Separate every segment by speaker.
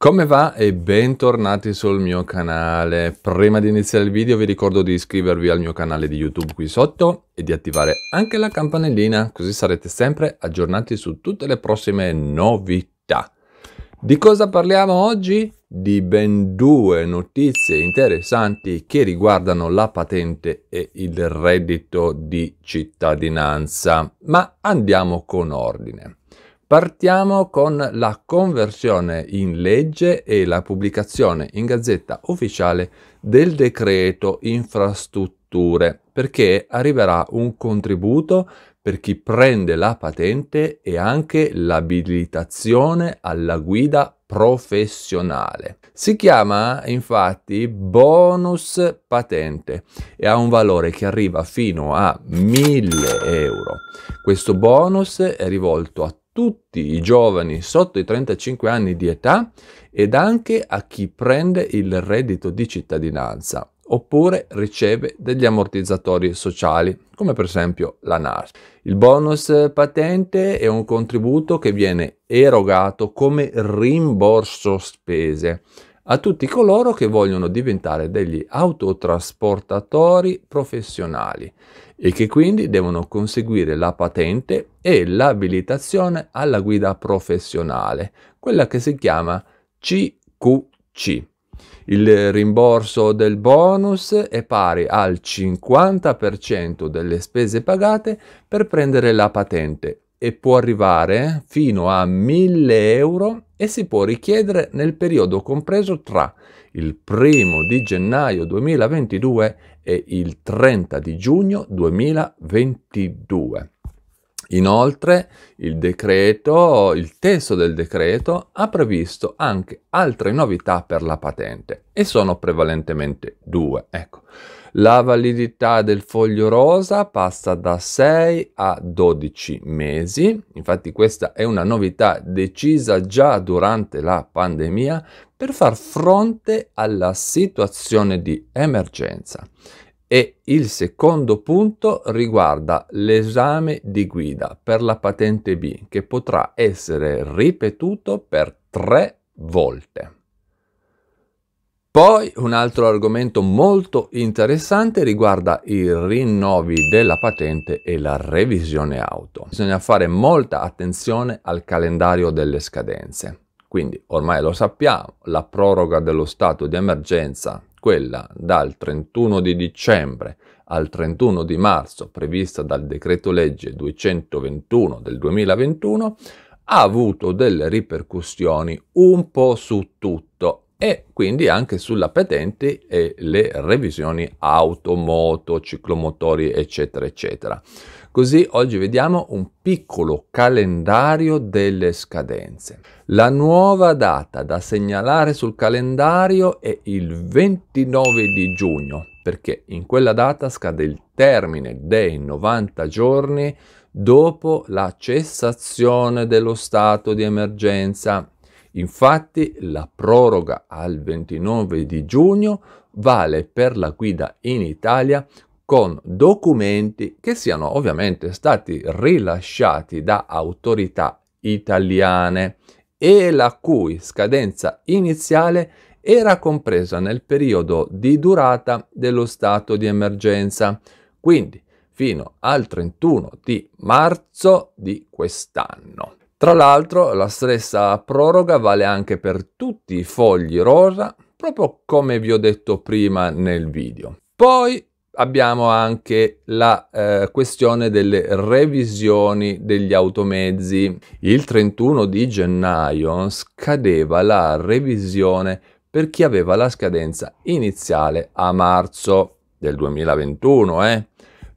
Speaker 1: Come va e bentornati sul mio canale. Prima di iniziare il video vi ricordo di iscrivervi al mio canale di YouTube qui sotto e di attivare anche la campanellina così sarete sempre aggiornati su tutte le prossime novità. Di cosa parliamo oggi? Di ben due notizie interessanti che riguardano la patente e il reddito di cittadinanza. Ma andiamo con ordine. Partiamo con la conversione in legge e la pubblicazione in gazzetta ufficiale del decreto infrastrutture, perché arriverà un contributo per chi prende la patente e anche l'abilitazione alla guida professionale. Si chiama infatti bonus patente e ha un valore che arriva fino a 1000 euro. Questo bonus è rivolto a tutti tutti i giovani sotto i 35 anni di età ed anche a chi prende il reddito di cittadinanza oppure riceve degli ammortizzatori sociali, come per esempio la NAS. Il bonus patente è un contributo che viene erogato come rimborso spese a tutti coloro che vogliono diventare degli autotrasportatori professionali e che quindi devono conseguire la patente e l'abilitazione alla guida professionale, quella che si chiama CQC. Il rimborso del bonus è pari al 50% delle spese pagate per prendere la patente e può arrivare fino a 1000 euro e si può richiedere nel periodo compreso tra il 1 di gennaio 2022 e il 30 di giugno 2022. Inoltre il decreto, il testo del decreto ha previsto anche altre novità per la patente e sono prevalentemente due. Ecco, la validità del foglio rosa passa da 6 a 12 mesi, infatti questa è una novità decisa già durante la pandemia per far fronte alla situazione di emergenza e il secondo punto riguarda l'esame di guida per la patente B che potrà essere ripetuto per tre volte. Poi un altro argomento molto interessante riguarda i rinnovi della patente e la revisione auto. Bisogna fare molta attenzione al calendario delle scadenze. Quindi ormai lo sappiamo, la proroga dello stato di emergenza quella dal 31 di dicembre al 31 di marzo prevista dal decreto legge 221 del 2021 ha avuto delle ripercussioni un po' su tutto e quindi anche sulla patente e le revisioni auto, moto, ciclomotori eccetera eccetera. Così oggi vediamo un piccolo calendario delle scadenze. La nuova data da segnalare sul calendario è il 29 di giugno, perché in quella data scade il termine dei 90 giorni dopo la cessazione dello stato di emergenza. Infatti la proroga al 29 di giugno vale per la guida in Italia con documenti che siano ovviamente stati rilasciati da autorità italiane e la cui scadenza iniziale era compresa nel periodo di durata dello stato di emergenza, quindi fino al 31 di marzo di quest'anno. Tra l'altro la stessa proroga vale anche per tutti i fogli rosa, proprio come vi ho detto prima nel video. Poi abbiamo anche la eh, questione delle revisioni degli automezzi. Il 31 di gennaio scadeva la revisione per chi aveva la scadenza iniziale a marzo del 2021, eh?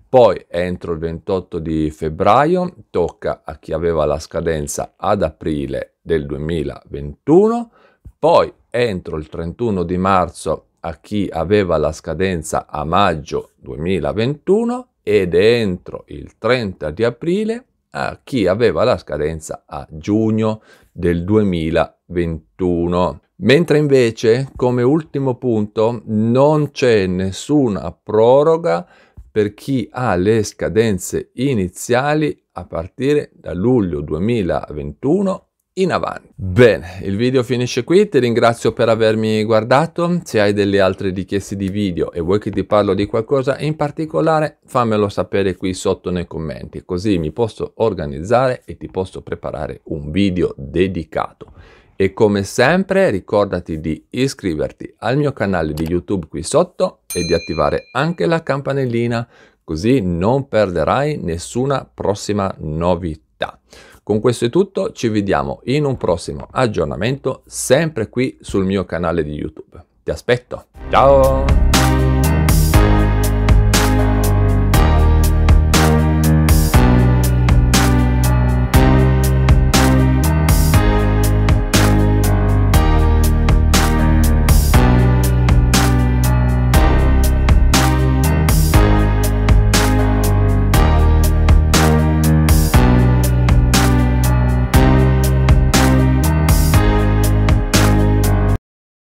Speaker 1: Poi entro il 28 di febbraio tocca a chi aveva la scadenza ad aprile del 2021, poi entro il 31 di marzo a chi aveva la scadenza a maggio 2021 ed entro il 30 di aprile a chi aveva la scadenza a giugno del 2021. Mentre invece, come ultimo punto, non c'è nessuna proroga per chi ha le scadenze iniziali a partire da luglio 2021 in avanti. Bene, il video finisce qui, ti ringrazio per avermi guardato, se hai delle altre richieste di video e vuoi che ti parlo di qualcosa in particolare fammelo sapere qui sotto nei commenti, così mi posso organizzare e ti posso preparare un video dedicato. E come sempre ricordati di iscriverti al mio canale di YouTube qui sotto e di attivare anche la campanellina così non perderai nessuna prossima novità. Con questo è tutto, ci vediamo in un prossimo aggiornamento sempre qui sul mio canale di YouTube. Ti aspetto, ciao!